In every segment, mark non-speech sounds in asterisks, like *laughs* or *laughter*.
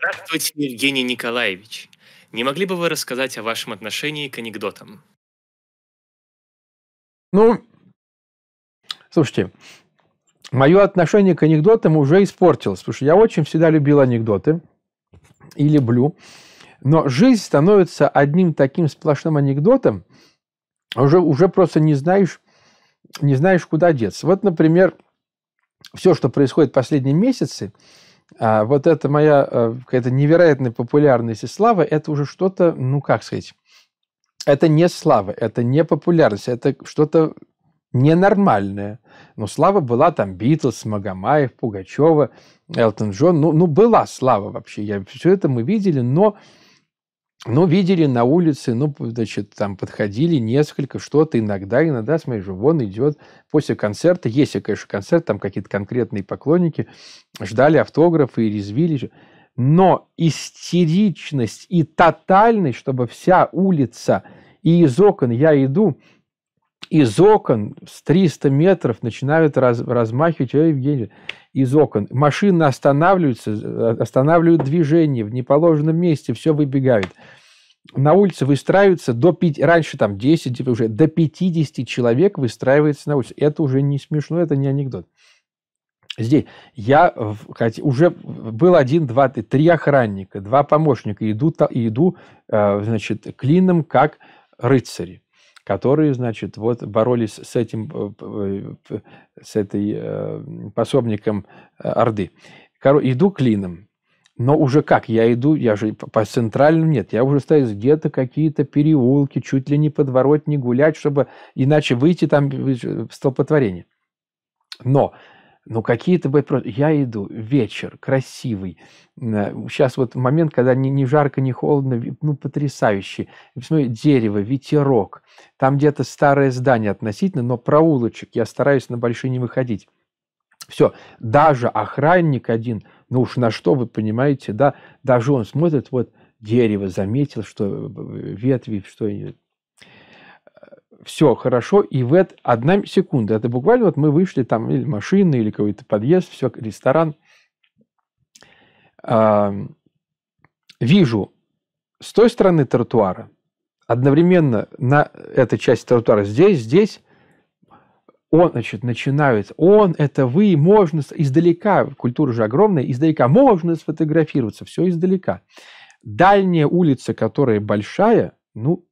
Здравствуйте, Евгений Николаевич. Не могли бы вы рассказать о вашем отношении к анекдотам? Ну, слушайте, мое отношение к анекдотам уже испортилось, потому что я очень всегда любил анекдоты и люблю. Но жизнь становится одним таким сплошным анекдотом, а уже, уже просто не знаешь, не знаешь, куда деться. Вот, например, все, что происходит последние месяцы – а вот эта моя э, какая-то невероятная популярность и слава, это уже что-то, ну как сказать, это не слава, это не популярность, это что-то ненормальная. Но слава была там Битлз, Магомаев, Пугачева, Элтон Джон. Ну, ну, была слава вообще. Я, все это мы видели, но ну, видели на улице, ну, значит, там подходили несколько, что-то иногда, иногда, смотри, же, вон идет после концерта, если, конечно, концерт, там какие-то конкретные поклонники ждали автографы и резвились. Но истеричность и тотальность, чтобы вся улица и из окон я иду, из окон с 300 метров начинают раз, размахивать, э, Евгений, из окон. Машины останавливаются, э, останавливают движение в неположенном месте, все выбегают. На улице выстраиваются до 5, раньше там 10, уже до 50 человек выстраивается на улице. Это уже не смешно, это не анекдот. Здесь я хотя, уже был один, два, три охранника, два помощника, иду, иду э, значит, клином как рыцари которые, значит, вот боролись с этим, э, э, с этой э, пособником Орды. Иду клином, но уже как? Я иду, я же по центральному нет, я уже стою где-то какие-то переулки, чуть ли не подворотни гулять, чтобы иначе выйти там в столпотворение. Но ну, какие-то бы... Я иду, вечер, красивый. Сейчас э, вот момент, когда ни, ни жарко, ни холодно, ну, потрясающий. Посмотри, дерево, ветерок. Там где-то старое здание относительно, но проулочек. Я стараюсь на большие не выходить. Все, даже охранник один, ну уж на что вы понимаете, да, даже он смотрит, вот дерево заметил, что э, ветви, что все хорошо, и в это одна секунда. Это буквально вот мы вышли там или машина, или какой-то подъезд, все, ресторан. А, вижу с той стороны тротуара, одновременно на этой части тротуара здесь, здесь, он, значит, начинает, он, это вы, можно, издалека, культура же огромная, издалека можно сфотографироваться, все издалека. Дальняя улица, которая большая, ну,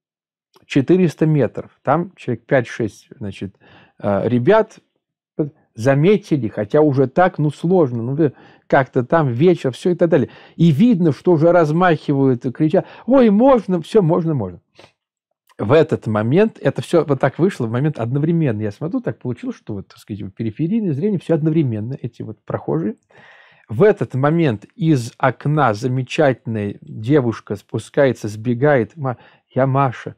400 метров. Там человек 5-6 значит, э, ребят заметили, хотя уже так, ну, сложно, ну, как-то там вечер, все и так далее. И видно, что уже размахивают, кричат, ой, можно, все, можно, можно. В этот момент, это все вот так вышло, в момент одновременно. Я смотрю, так получилось, что вот, так сказать, периферийное зрение, все одновременно, эти вот прохожие. В этот момент из окна замечательная девушка спускается, сбегает. Я Маша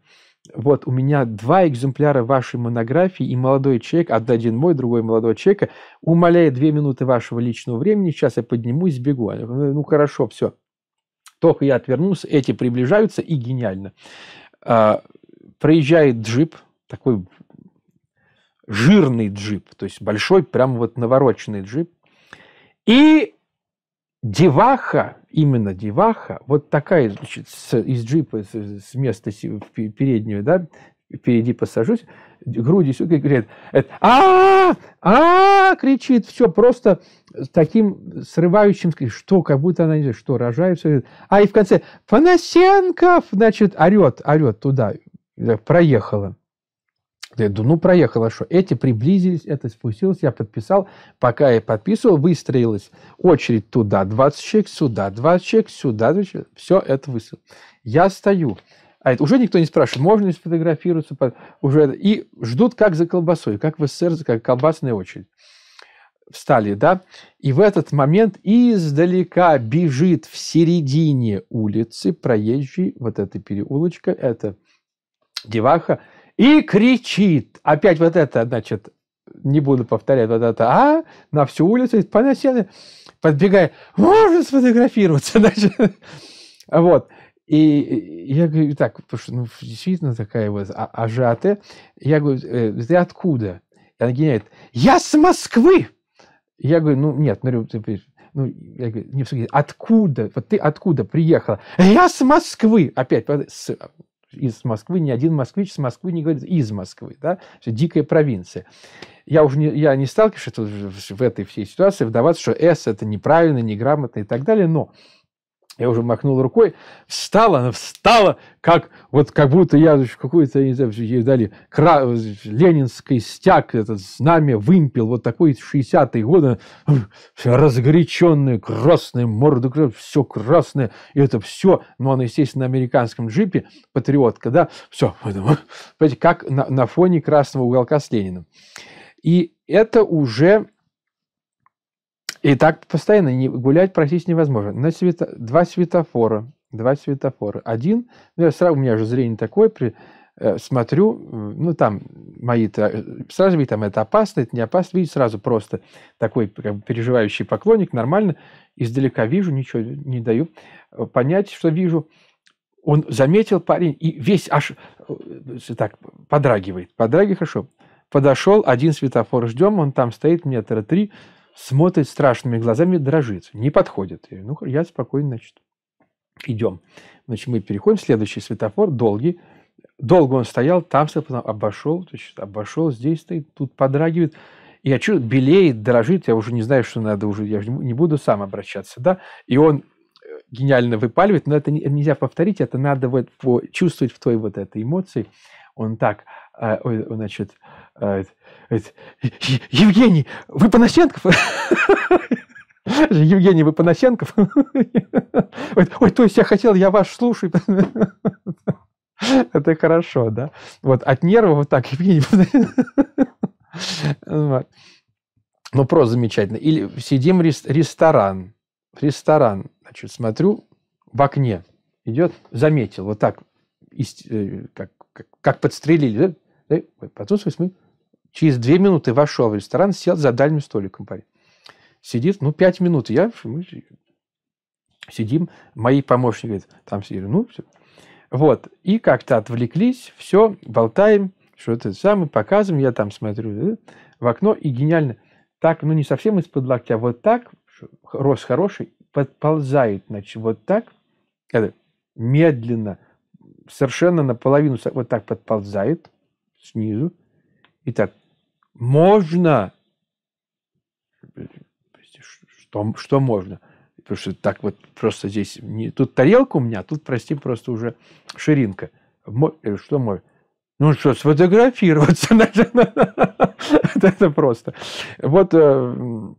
вот у меня два экземпляра вашей монографии, и молодой человек, один мой, другой молодой человека, умоляет две минуты вашего личного времени, сейчас я поднимусь и сбегу. ну хорошо, все. Только я отвернулся, эти приближаются, и гениально. А, проезжает джип, такой жирный джип, то есть большой, прям вот навороченный джип. И деваха именно деваха, вот такая, значит, с, из джипа, с, с места в переднюю, да, впереди посажусь, груди сюда говорит, э, а а кричит, все просто таким срывающим, что, как будто она не знает, что, рожает, все. А и в конце, фанасенков значит, орет, орет туда, проехала. Я иду, ну, проехала, что эти приблизились, это спустилось, я подписал. Пока я подписывал, выстроилась очередь туда, 20 человек, сюда, 20 человек, сюда, 20 человек. Все это выстроил. Я стою. А это уже никто не спрашивает, можно ли сфотографироваться. Уже, и ждут, как за колбасой, как в СССР, как колбасная очередь встали, да, и в этот момент издалека бежит в середине улицы проезжий, вот эта переулочка, это деваха, и кричит. Опять вот это, значит, не буду повторять вот это, а на всю улицу, подбегая, подбегая можно сфотографироваться, *laughs* значит. Вот. И я говорю, так, потому что, ну, действительно такая вот а Я говорю, «Э, ты откуда? И она гениет, я с Москвы! Я говорю, ну, нет, ну, ты, ну, я говорю, не в откуда, вот ты откуда приехала? Я с Москвы! Опять, с, из Москвы, ни один москвич с Москвы не говорит из Москвы, да, все дикая провинция. Я уже не, я не сталкиваюсь в этой всей ситуации, вдаваться, что «с» – это неправильно, неграмотно и так далее, но я уже махнул рукой. Встала, она встала, как, вот, как будто я какой-то, не знаю, ей дали кра... Э, ленинский стяг, этот знамя, вымпел, вот такой 60-е годы, разгоряченная, красная морда, все красное, и это все, ну, она, естественно, на американском джипе, патриотка, да, все, понимаете, как на, на фоне красного уголка с Лениным. И это уже и так постоянно не, гулять практически невозможно. На свето, два светофора, два светофора. Один, ну, я сразу, у меня же зрение такое, при, э, смотрю, ну, там мои, э, сразу видно, там это опасно, это не опасно, Видит сразу просто такой как бы, переживающий поклонник, нормально, издалека вижу, ничего не даю э, понять, что вижу. Он заметил парень и весь аж э, так подрагивает, подрагивает хорошо. Подошел, один светофор ждем, он там стоит метра три, смотрит страшными глазами, дрожит, не подходит. Я ну, я спокойно начну. Идем. Значит, мы переходим, следующий светофор, долгий. Долго он стоял, там стоял, потом обошел, значит, обошел, здесь стоит, тут подрагивает. Я чувствую, белеет, дрожит, я уже не знаю, что надо уже, я же не буду сам обращаться, да. И он э, гениально выпаливает, но это нельзя повторить, это надо вот чувствовать в той вот этой эмоции – он так, э, значит, э, Евгений, вы Панасенков? *laughs* Евгений, вы Панасенков? *laughs* Ой, то есть я хотел, я вас слушаю. *laughs* Это хорошо, да? Вот от нервов вот так, Евгений. Вот. Ну, просто замечательно. Или сидим рес ресторан. Ресторан. Значит, смотрю в окне. Идет, заметил, вот так Э, как, как, как подстрелили, да? да? Потусовались мы. Через две минуты вошел в ресторан, сел за дальним столиком парень. Сидит, ну, пять минут. Я, мы сидим, мои помощники говорят, там сидели, ну, все. Вот, и как-то отвлеклись, все, болтаем, что это самое, показываем, я там смотрю да, в окно, и гениально, так, ну, не совсем из-под локтя, вот так, рост хороший, подползает, значит, вот так, это, медленно – совершенно наполовину вот так подползает снизу. И так, можно? Что, что можно? Потому что так вот просто здесь, не, тут тарелка у меня, а тут, прости, просто уже ширинка. Э, что можно? Ну что, сфотографироваться. *laughs* *laughs* Это просто. Вот э,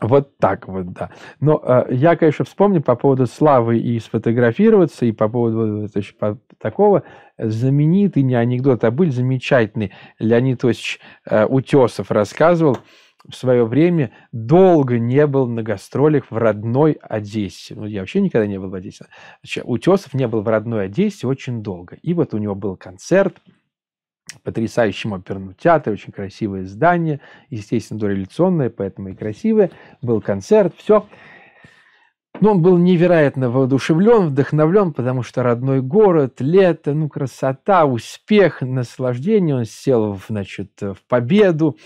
вот так вот, да. Но э, я, конечно, вспомню по поводу славы и сфотографироваться, и по поводу то есть, по, такого. Знаменитый не анекдот, а был замечательный. Леонид Иосифович э, Утесов рассказывал в свое время, долго не был на гастролях в родной Одессе. Ну, я вообще никогда не был в Одессе. Утесов не был в родной Одессе очень долго. И вот у него был концерт – потрясающем оперном ну, театре, очень красивое здание, естественно, дореволюционное, поэтому и красивое. Был концерт, все. Но он был невероятно воодушевлен, вдохновлен, потому что родной город, лето, ну, красота, успех, наслаждение. Он сел, значит, в победу.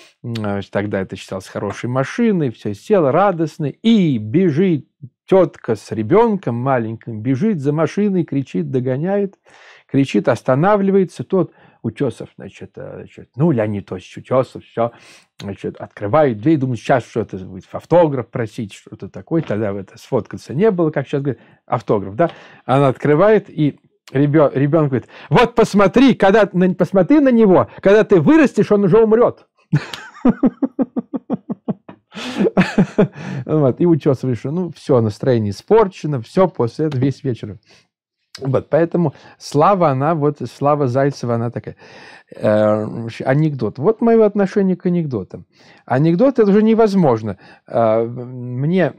А, тогда это считалось хорошей машиной. Все, сел радостный и бежит тетка с ребенком маленьким, бежит за машиной, кричит, догоняет, кричит, останавливается. Тот Утесов, значит, э, значит ну, Леонид Осич Утесов, все, значит, открывает дверь, думает, сейчас что-то будет автограф просить, что-то такое, тогда это сфоткаться не было, как сейчас говорят, автограф, да, она открывает, и ребенок, ребенок говорит, вот посмотри, когда, посмотри на него, когда ты вырастешь, он уже умрет. *laughs* Вот. И учился решил, ну, все, настроение испорчено, все, после этого весь вечер вот, поэтому слава, она вот, слава Зайцева, она такая. Э, анекдот. Вот мое отношение к анекдотам. Анекдот – это уже невозможно. Э, мне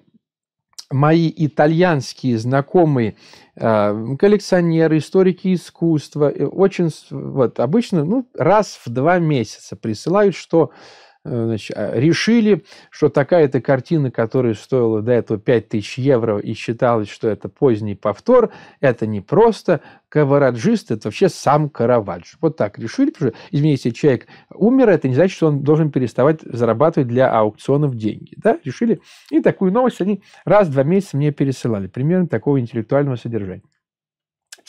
мои итальянские знакомые э, коллекционеры, историки искусства, э, очень вот, обычно ну, раз в два месяца присылают, что Э, значит, а, решили, что такая-то картина, которая стоила до этого 5000 евро и считалось, что это поздний повтор, это не просто кавараджист, это вообще сам Караваджо. Вот так решили, потому что, извините, если человек умер, это не значит, что он должен переставать зарабатывать для аукционов деньги. Да? Решили, и такую новость они раз в два месяца мне пересылали, примерно такого интеллектуального содержания.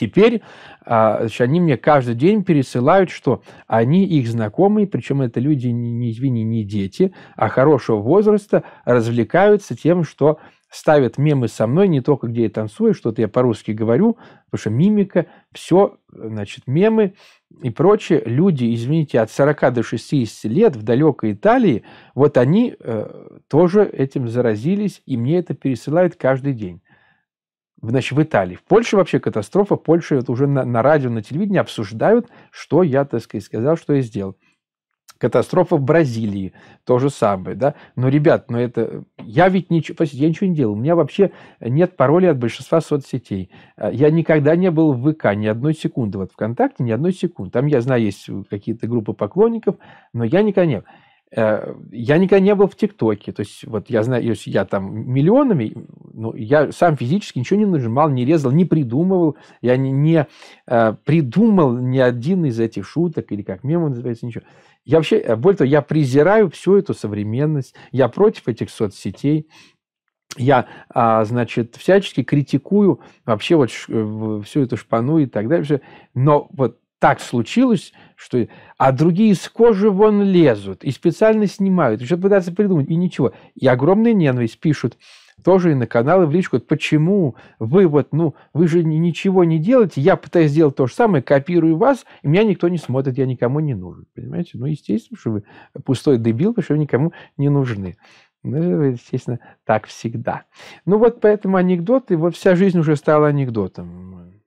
Теперь а, значит, они мне каждый день пересылают, что они их знакомые, причем это люди, не, извини, не дети, а хорошего возраста, развлекаются тем, что ставят мемы со мной, не только где я танцую, что-то я по-русски говорю, потому что мимика, все, значит, мемы и прочее. Люди, извините, от 40 до 60 лет в далекой Италии, вот они э, тоже этим заразились, и мне это пересылают каждый день значит, в Италии. В Польше вообще катастрофа. В Польше вот уже на, на радио, на телевидении обсуждают, что я, так сказать, сказал, что я сделал. Катастрофа в Бразилии, то же самое, да. Но, ребят, но это... Я ведь ничего... я ничего не делал. У меня вообще нет паролей от большинства соцсетей. А, я никогда не был в ВК ни одной секунды. Вот ВКонтакте ни одной секунды. Там, я знаю, есть какие-то группы поклонников, но я никогда не был. Э, я никогда не был в ТикТоке. То есть, вот я знаю, я там миллионами, ну я сам физически ничего не нажимал, не резал, не придумывал. Я не, не э, придумал ни один из этих шуток или как мемы называется, ничего. Я вообще, э, более того, я презираю всю эту современность. Я против этих соцсетей. Я, а, значит, всячески критикую вообще вот всю эту шпану и так далее. Но вот так случилось, что... А другие с кожи вон лезут и специально снимают, и что-то пытаются придумать, и ничего. И огромная ненависть пишут тоже и на каналы в личку. Почему вы вот, ну, вы же ничего не делаете, я пытаюсь сделать то же самое, копирую вас, и меня никто не смотрит, я никому не нужен. Понимаете? Ну, естественно, что вы пустой дебил, потому что вы никому не нужны. Ну, естественно, так всегда. Ну, вот поэтому анекдоты, вот вся жизнь уже стала анекдотом.